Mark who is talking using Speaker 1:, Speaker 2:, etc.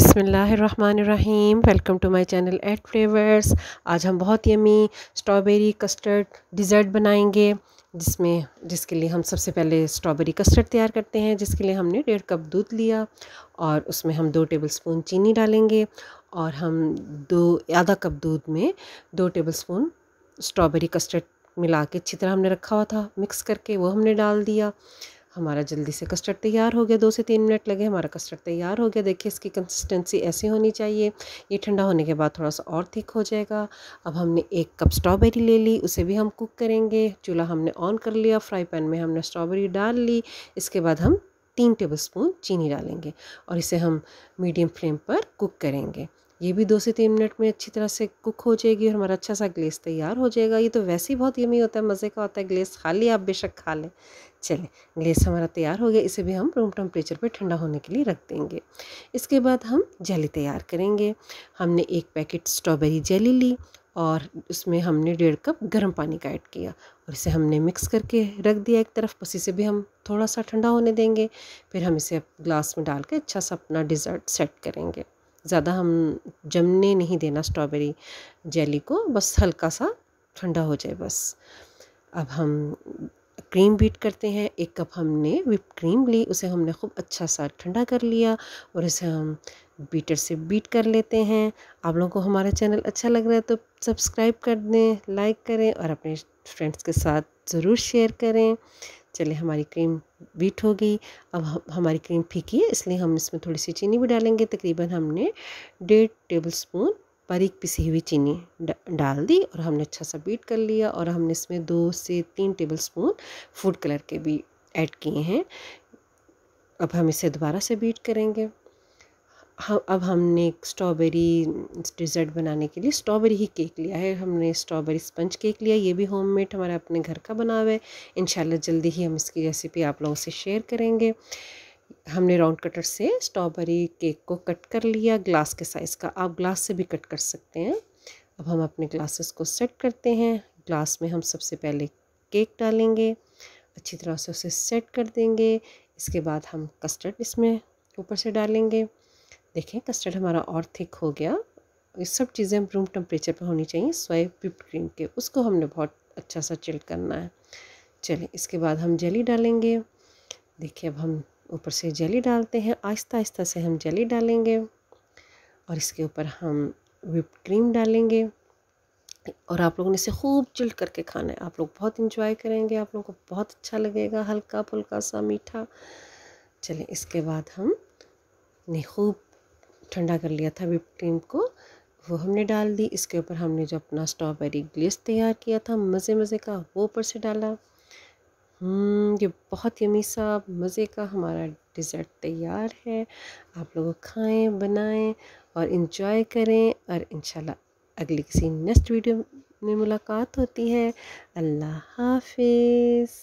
Speaker 1: बिसमीम welcome to my channel at flavours आज हम बहुत यमी स्ट्रॉबेरी कस्टर्ड डिज़र्ट बनाएंगे जिसमें जिसके लिए हम सबसे पहले स्ट्रॉबेरी कस्टर्ड तैयार करते हैं जिसके लिए हमने डेढ़ कप दूध लिया और उसमें हम दो टेबलस्पून चीनी डालेंगे और हम दो आधा कप दूध में दो स्पून स्ट्रॉबेरी कस्टर्ड मिला के अच्छी तरह हमने रखा हुआ था मिक्स करके वो हमने डाल दिया हमारा जल्दी से कस्टर्ड तैयार हो गया दो से तीन मिनट लगे हमारा कस्टर्ड तैयार हो गया देखिए इसकी कंसिस्टेंसी ऐसी होनी चाहिए ये ठंडा होने के बाद थोड़ा सा और थिक हो जाएगा अब हमने एक कप स्ट्रॉबेरी ले ली उसे भी हम कुक करेंगे चूल्हा हमने ऑन कर लिया फ्राई पैन में हमने स्ट्रॉबेरी डाल ली इसके बाद हम तीन टेबल चीनी डालेंगे और इसे हम मीडियम फ्लेम पर कुक करेंगे ये भी दो से तीन मिनट में अच्छी तरह से कुक हो जाएगी और हमारा अच्छा सा ग्लेस तैयार हो जाएगा ये तो वैसे ही बहुत यमी होता है मज़े का होता है ग्लेस खा लिया आप बेशक खा लें चले ग्लेस हमारा तैयार हो गया इसे भी हम रूम टेम्परेचर पे ठंडा होने के लिए रख देंगे इसके बाद हम जेली तैयार करेंगे हमने एक पैकेट स्ट्रॉबेरी जेली ली और उसमें हमने डेढ़ कप गर्म पानी का ऐड किया और इसे हमने मिक्स करके रख दिया एक तरफ बस इसे भी हम थोड़ा सा ठंडा होने देंगे फिर हम इसे ग्लास में डाल के अच्छा सा अपना डिज़र्ट सेट करेंगे ज़्यादा हम जमने नहीं देना स्ट्रॉबेरी जेली को बस हल्का सा ठंडा हो जाए बस अब हम क्रीम बीट करते हैं एक कप हमने विप क्रीम ली उसे हमने खूब अच्छा सा ठंडा कर लिया और इसे हम बीटर से बीट कर लेते हैं आप लोगों को हमारा चैनल अच्छा लग रहा है तो सब्सक्राइब कर दें लाइक करें और अपने फ्रेंड्स के साथ ज़रूर शेयर करें चले हमारी क्रीम बीट हो गई अब हम, हमारी क्रीम फीकी है इसलिए हम इसमें थोड़ी सी चीनी भी डालेंगे तकरीबन हमने डेढ़ टेबल स्पून बारीक पिसी हुई चीनी डाल दी और हमने अच्छा सा बीट कर लिया और हमने इसमें दो से तीन टेबल स्पून फूड कलर के भी ऐड किए हैं अब हम इसे दोबारा से बीट करेंगे हम अब हमने एक स्ट्रॉबेरी डिज़र्ट बनाने के लिए स्ट्रॉबेरी ही केक लिया है हमने स्ट्रॉबेरी स्पंज केक लिया ये भी होममेड हमारा अपने घर का बना हुआ है इन जल्दी ही हम इसकी रेसिपी आप लोगों से शेयर करेंगे हमने राउंड कटर से स्ट्रॉबेरी केक को कट कर लिया ग्लास के साइज़ का आप ग्लास से भी कट कर सकते हैं अब हम अपने ग्लासेस को सेट करते हैं ग्लास में हम सबसे पहले केक डालेंगे अच्छी तरह से उसे सेट कर देंगे इसके बाद हम कस्टर्ड इसमें ऊपर से डालेंगे देखें कस्टर्ड हमारा और थिक हो गया ये सब चीज़ें रूम टेम्परेचर पर होनी चाहिए सोए विप्ड क्रीम के उसको हमने बहुत अच्छा सा चिल्ड करना है चलिए इसके बाद हम जेली डालेंगे देखिए अब हम ऊपर से जेली डालते हैं आहिस्ता आहिस्ता से हम जेली डालेंगे और इसके ऊपर हम विप क्रीम डालेंगे और आप लोगों ने इसे खूब चिल्ड करके खाना है आप लोग बहुत इंजॉय करेंगे आप लोगों को बहुत अच्छा लगेगा हल्का फुल्का सा मीठा चलें इसके बाद हम ने खूब ठंडा कर लिया था विप क्रीम को वो हमने डाल दी इसके ऊपर हमने जो अपना स्ट्रॉबेरी ग्लेस तैयार किया था मज़े मज़े का वो ऊपर से डाला हम्म, ये बहुत यमी सा मज़े का हमारा डिज़र्ट तैयार है आप लोग खाएं बनाएं और इन्जॉय करें और इन अगली किसी नेक्स्ट वीडियो में मुलाकात होती है अल्लाह हाफिज़